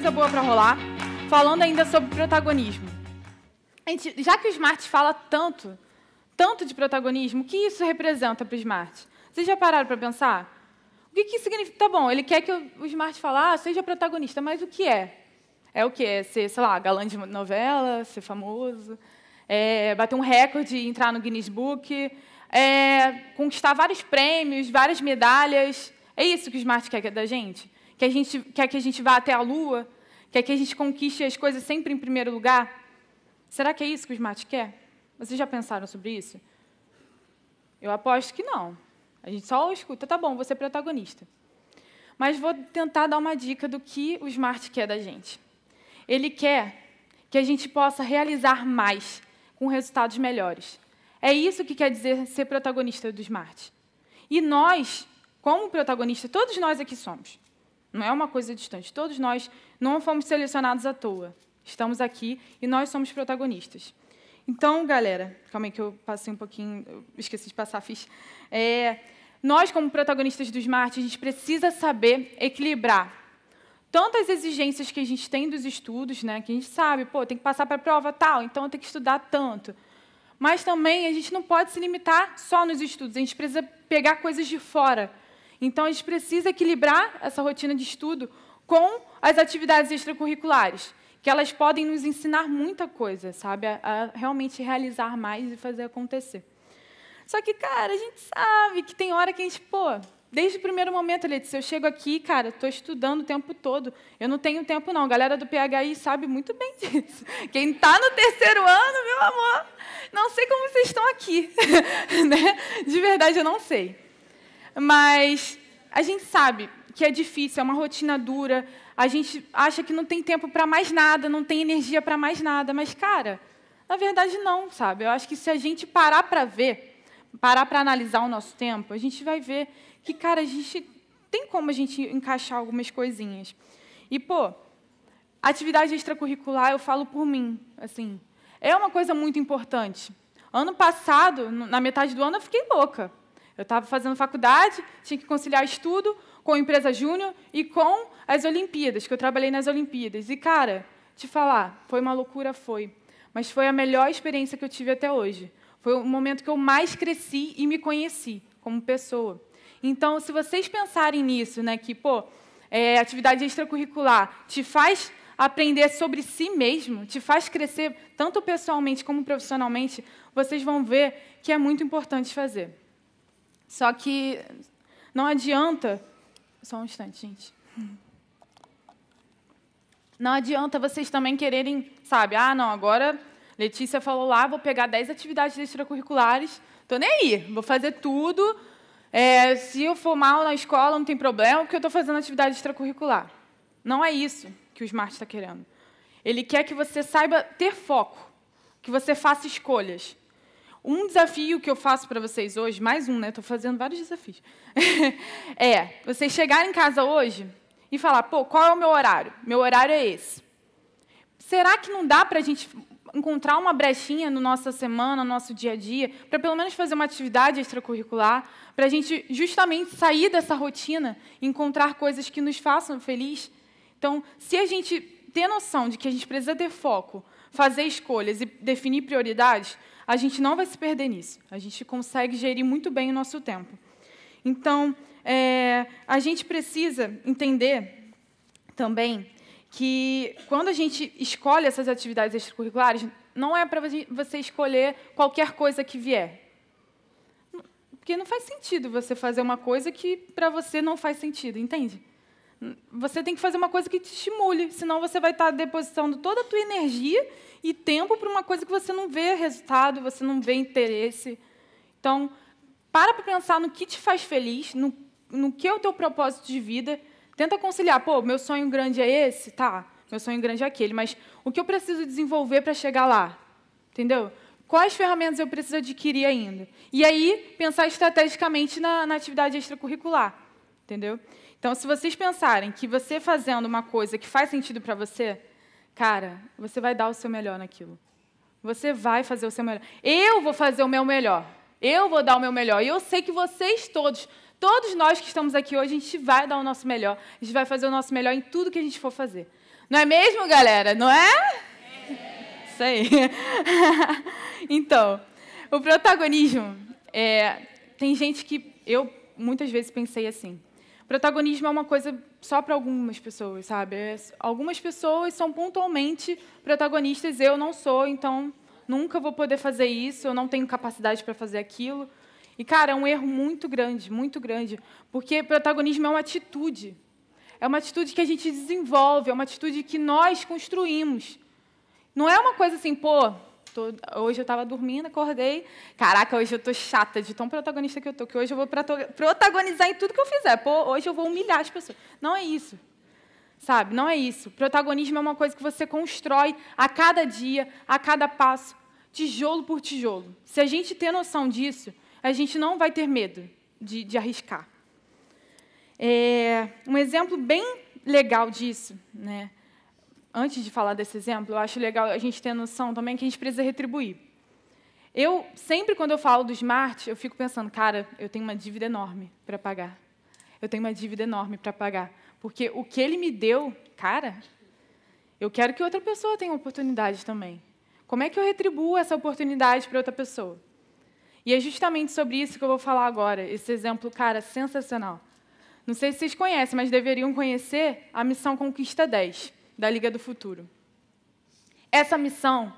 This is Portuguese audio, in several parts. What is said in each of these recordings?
coisa boa para rolar. Falando ainda sobre protagonismo. Gente, já que o Smart fala tanto, tanto de protagonismo, o que isso representa para o Smart? Vocês já pararam para pensar? O que, que significa? Tá bom, ele quer que o Smart fale, ah, seja protagonista, mas o que é? É o quê? É ser, sei lá, galã de novela, ser famoso, é bater um recorde, entrar no Guinness Book, é conquistar vários prêmios, várias medalhas. É isso que o Smart quer da gente? Que a gente quer que a gente vá até a lua? Quer que a gente conquiste as coisas sempre em primeiro lugar? Será que é isso que o Smart quer? Vocês já pensaram sobre isso? Eu aposto que não. A gente só escuta, tá bom, você é protagonista. Mas vou tentar dar uma dica do que o Smart quer da gente. Ele quer que a gente possa realizar mais, com resultados melhores. É isso que quer dizer ser protagonista do Smart. E nós, como protagonista, todos nós aqui somos. Não é uma coisa distante. Todos nós não fomos selecionados à toa. Estamos aqui e nós somos protagonistas. Então, galera, calma aí que eu passei um pouquinho, esqueci de passar a ficha. É, nós, como protagonistas do Smart, a gente precisa saber equilibrar tanto as exigências que a gente tem dos estudos, né, que a gente sabe, pô, tem que passar para a prova tal, então tem que estudar tanto. Mas também a gente não pode se limitar só nos estudos, a gente precisa pegar coisas de fora então, a gente precisa equilibrar essa rotina de estudo com as atividades extracurriculares, que elas podem nos ensinar muita coisa, sabe? A, a realmente realizar mais e fazer acontecer. Só que, cara, a gente sabe que tem hora que a gente, pô, desde o primeiro momento, Letícia, eu chego aqui, cara, estou estudando o tempo todo. Eu não tenho tempo, não. A galera do PHI sabe muito bem disso. Quem está no terceiro ano, meu amor, não sei como vocês estão aqui. né? De verdade, eu não sei. Mas a gente sabe que é difícil, é uma rotina dura, a gente acha que não tem tempo para mais nada, não tem energia para mais nada, mas, cara, na verdade não, sabe? Eu acho que se a gente parar para ver, parar para analisar o nosso tempo, a gente vai ver que, cara, a gente tem como a gente encaixar algumas coisinhas. E, pô, atividade extracurricular, eu falo por mim, assim, é uma coisa muito importante. Ano passado, na metade do ano, eu fiquei louca. Eu estava fazendo faculdade, tinha que conciliar estudo com a empresa júnior e com as Olimpíadas, que eu trabalhei nas Olimpíadas. E, cara, te falar, foi uma loucura, foi. Mas foi a melhor experiência que eu tive até hoje. Foi o momento que eu mais cresci e me conheci como pessoa. Então, se vocês pensarem nisso, né, que, pô, é, atividade extracurricular te faz aprender sobre si mesmo, te faz crescer tanto pessoalmente como profissionalmente, vocês vão ver que é muito importante fazer. Só que não adianta. Só um instante, gente. Não adianta vocês também quererem, sabe? Ah, não, agora Letícia falou lá, vou pegar 10 atividades extracurriculares, tô nem aí, vou fazer tudo. É, se eu for mal na escola, não tem problema, porque eu estou fazendo atividade extracurricular. Não é isso que o Smart está querendo. Ele quer que você saiba ter foco, que você faça escolhas. Um desafio que eu faço para vocês hoje, mais um, né? Estou fazendo vários desafios. é vocês chegarem em casa hoje e falar: pô, qual é o meu horário? Meu horário é esse. Será que não dá para a gente encontrar uma brechinha no nossa semana, no nosso dia a dia, para pelo menos fazer uma atividade extracurricular, para a gente justamente sair dessa rotina, encontrar coisas que nos façam feliz? Então, se a gente ter noção de que a gente precisa ter foco, fazer escolhas e definir prioridades, a gente não vai se perder nisso. A gente consegue gerir muito bem o nosso tempo. Então, é, a gente precisa entender também que quando a gente escolhe essas atividades extracurriculares, não é para você escolher qualquer coisa que vier. Porque não faz sentido você fazer uma coisa que para você não faz sentido, entende? Você tem que fazer uma coisa que te estimule, senão você vai estar depositando toda a tua energia e tempo para uma coisa que você não vê resultado, você não vê interesse. Então, para para pensar no que te faz feliz, no, no que é o teu propósito de vida. Tenta conciliar, pô, meu sonho grande é esse, tá? Meu sonho grande é aquele, mas o que eu preciso desenvolver para chegar lá? Entendeu? Quais ferramentas eu preciso adquirir ainda? E aí, pensar estrategicamente na, na atividade extracurricular, entendeu? Então, se vocês pensarem que você fazendo uma coisa que faz sentido para você, cara, você vai dar o seu melhor naquilo. Você vai fazer o seu melhor. Eu vou fazer o meu melhor. Eu vou dar o meu melhor. E eu sei que vocês todos, todos nós que estamos aqui hoje, a gente vai dar o nosso melhor. A gente vai fazer o nosso melhor em tudo que a gente for fazer. Não é mesmo, galera? Não é? é. Isso aí. então, o protagonismo. É, tem gente que eu muitas vezes pensei assim protagonismo é uma coisa só para algumas pessoas, sabe? É algumas pessoas são pontualmente protagonistas, eu não sou, então nunca vou poder fazer isso, eu não tenho capacidade para fazer aquilo. E, cara, é um erro muito grande, muito grande, porque protagonismo é uma atitude. É uma atitude que a gente desenvolve, é uma atitude que nós construímos. Não é uma coisa assim, pô, Tô, hoje eu estava dormindo, acordei. Caraca, hoje eu tô chata de tão protagonista que eu tô, que hoje eu vou protagonizar em tudo que eu fizer. Pô, hoje eu vou humilhar as pessoas. Não é isso. Sabe? Não é isso. Protagonismo é uma coisa que você constrói a cada dia, a cada passo, tijolo por tijolo. Se a gente ter noção disso, a gente não vai ter medo de, de arriscar. É, um exemplo bem legal disso, né? antes de falar desse exemplo, eu acho legal a gente ter noção também que a gente precisa retribuir. Eu, sempre quando eu falo do smart, eu fico pensando, cara, eu tenho uma dívida enorme para pagar. Eu tenho uma dívida enorme para pagar. Porque o que ele me deu, cara, eu quero que outra pessoa tenha oportunidade também. Como é que eu retribuo essa oportunidade para outra pessoa? E é justamente sobre isso que eu vou falar agora, esse exemplo, cara, sensacional. Não sei se vocês conhecem, mas deveriam conhecer a missão Conquista 10 da Liga do Futuro. Essa missão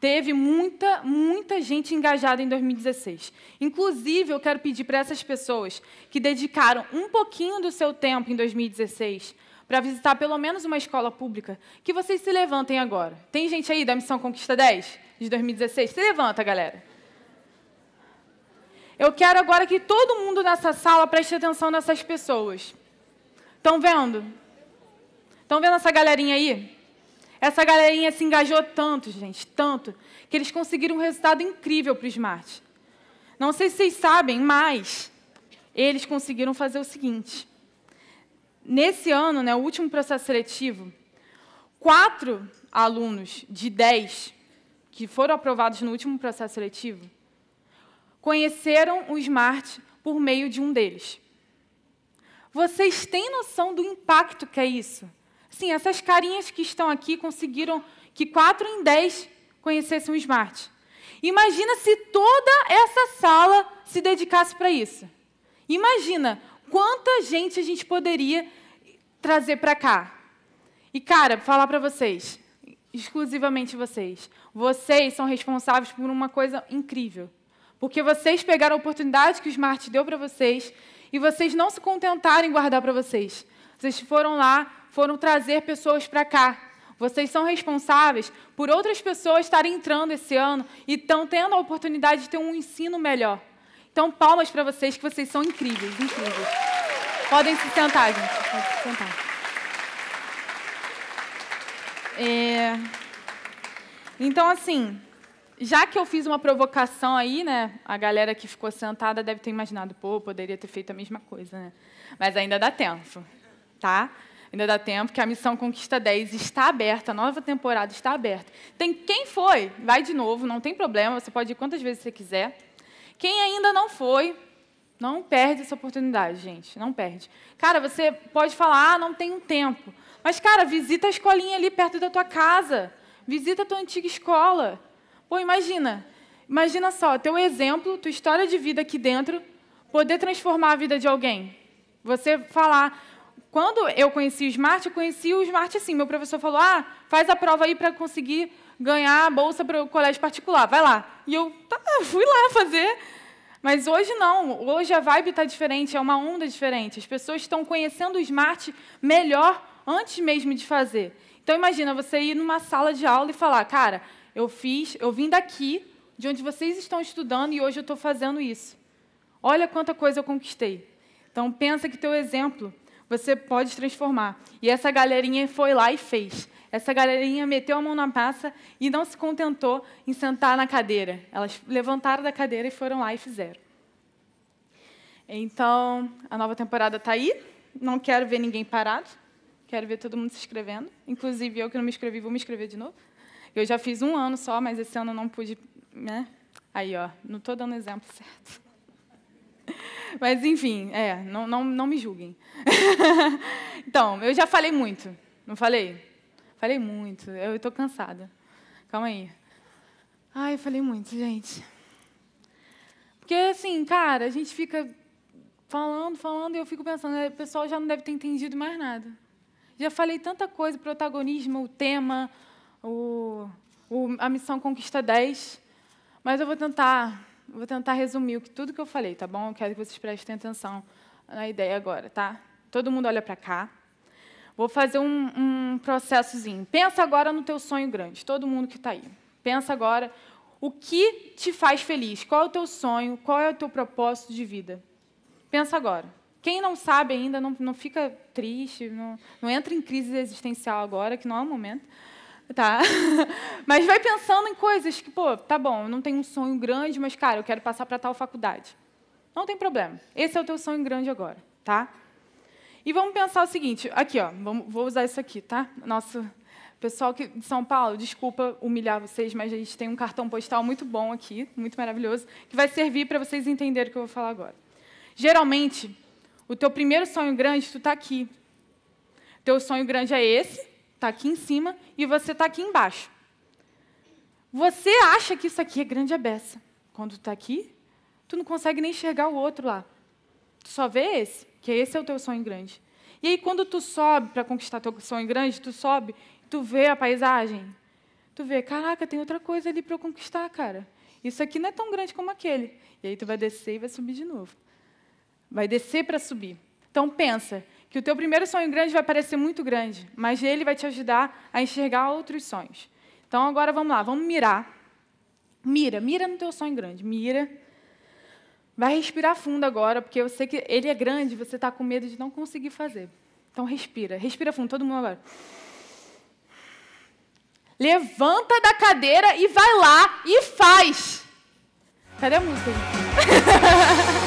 teve muita, muita gente engajada em 2016. Inclusive, eu quero pedir para essas pessoas que dedicaram um pouquinho do seu tempo em 2016 para visitar pelo menos uma escola pública, que vocês se levantem agora. Tem gente aí da Missão Conquista 10 de 2016? Se levanta, galera. Eu quero agora que todo mundo nessa sala preste atenção nessas pessoas. Estão vendo? Estão vendo essa galerinha aí? Essa galerinha se engajou tanto, gente, tanto, que eles conseguiram um resultado incrível para o Smart. Não sei se vocês sabem, mas eles conseguiram fazer o seguinte. Nesse ano, né, o último processo seletivo, quatro alunos de dez que foram aprovados no último processo seletivo conheceram o Smart por meio de um deles. Vocês têm noção do impacto que é isso? Sim, essas carinhas que estão aqui conseguiram que 4 em 10 conhecessem o Smart. Imagina se toda essa sala se dedicasse para isso. Imagina quanta gente a gente poderia trazer para cá. E, cara, falar para vocês, exclusivamente vocês, vocês são responsáveis por uma coisa incrível. Porque vocês pegaram a oportunidade que o Smart deu para vocês e vocês não se contentaram em guardar para vocês. Vocês foram lá, foram trazer pessoas para cá. Vocês são responsáveis por outras pessoas estarem entrando esse ano e estão tendo a oportunidade de ter um ensino melhor. Então, palmas para vocês, que vocês são incríveis, incríveis. Podem se sentar, gente. Podem se sentar. É... Então, assim, já que eu fiz uma provocação aí, né? A galera que ficou sentada deve ter imaginado, pô, poderia ter feito a mesma coisa, né? Mas ainda dá tempo, tá? Ainda dá tempo que a missão Conquista 10 está aberta, a nova temporada está aberta. Tem quem foi, vai de novo, não tem problema, você pode ir quantas vezes você quiser. Quem ainda não foi, não perde essa oportunidade, gente, não perde. Cara, você pode falar, ah, não tenho tempo. Mas, cara, visita a escolinha ali perto da tua casa. Visita a tua antiga escola. Pô, imagina. Imagina só, teu exemplo, tua história de vida aqui dentro, poder transformar a vida de alguém. Você falar, quando eu conheci o Smart, eu conheci o Smart assim. Meu professor falou: ah, faz a prova aí para conseguir ganhar a bolsa para o colégio particular, vai lá. E eu tá, fui lá fazer. Mas hoje não, hoje a vibe está diferente, é uma onda diferente. As pessoas estão conhecendo o Smart melhor antes mesmo de fazer. Então imagina você ir numa sala de aula e falar, cara, eu fiz, eu vim daqui, de onde vocês estão estudando, e hoje eu estou fazendo isso. Olha quanta coisa eu conquistei. Então pensa que teu exemplo você pode transformar. E essa galerinha foi lá e fez. Essa galerinha meteu a mão na massa e não se contentou em sentar na cadeira. Elas levantaram da cadeira e foram lá e fizeram. Então, a nova temporada está aí. Não quero ver ninguém parado. Quero ver todo mundo se inscrevendo. Inclusive, eu que não me inscrevi, vou me inscrever de novo. Eu já fiz um ano só, mas esse ano não pude. Né? Aí, ó, não estou dando exemplo certo. Mas, enfim, é, não, não, não me julguem. então, eu já falei muito, não falei? Falei muito, eu estou cansada. Calma aí. Ai, eu falei muito, gente. Porque, assim, cara, a gente fica falando, falando, e eu fico pensando, o pessoal já não deve ter entendido mais nada. Já falei tanta coisa, protagonismo, o tema, o, o a missão Conquista 10, mas eu vou tentar Vou tentar resumir o que, tudo que eu falei, tá bom? Eu quero que vocês prestem atenção na ideia agora, tá? Todo mundo olha para cá. Vou fazer um, um processozinho. Pensa agora no teu sonho grande, todo mundo que está aí. Pensa agora o que te faz feliz, qual é o teu sonho, qual é o teu propósito de vida. Pensa agora. Quem não sabe ainda, não, não fica triste, não, não entra em crise existencial agora, que não é o momento tá? mas vai pensando em coisas que, pô, tá bom, eu não tenho um sonho grande, mas, cara, eu quero passar para tal faculdade. Não tem problema. Esse é o teu sonho grande agora, tá? E vamos pensar o seguinte, aqui, ó, vamos, vou usar isso aqui, tá? Nosso pessoal que, de São Paulo, desculpa humilhar vocês, mas a gente tem um cartão postal muito bom aqui, muito maravilhoso, que vai servir para vocês entenderem o que eu vou falar agora. Geralmente, o teu primeiro sonho grande, tu está aqui. Teu sonho grande é esse, está aqui em cima e você está aqui embaixo. Você acha que isso aqui é grande a beça. Quando está aqui, tu não consegue nem enxergar o outro lá. Tu só vê esse, que esse é o teu sonho grande. E aí, quando tu sobe para conquistar teu sonho grande, tu sobe, tu vê a paisagem. Tu vê, caraca, tem outra coisa ali para eu conquistar, cara. Isso aqui não é tão grande como aquele. E aí tu vai descer e vai subir de novo. Vai descer para subir. Então pensa, que o teu primeiro sonho grande vai parecer muito grande, mas ele vai te ajudar a enxergar outros sonhos. Então agora vamos lá, vamos mirar. Mira, mira no teu sonho grande, mira. Vai respirar fundo agora, porque eu sei que ele é grande, você está com medo de não conseguir fazer. Então respira, respira fundo, todo mundo agora. Levanta da cadeira e vai lá e faz. Cadê a música?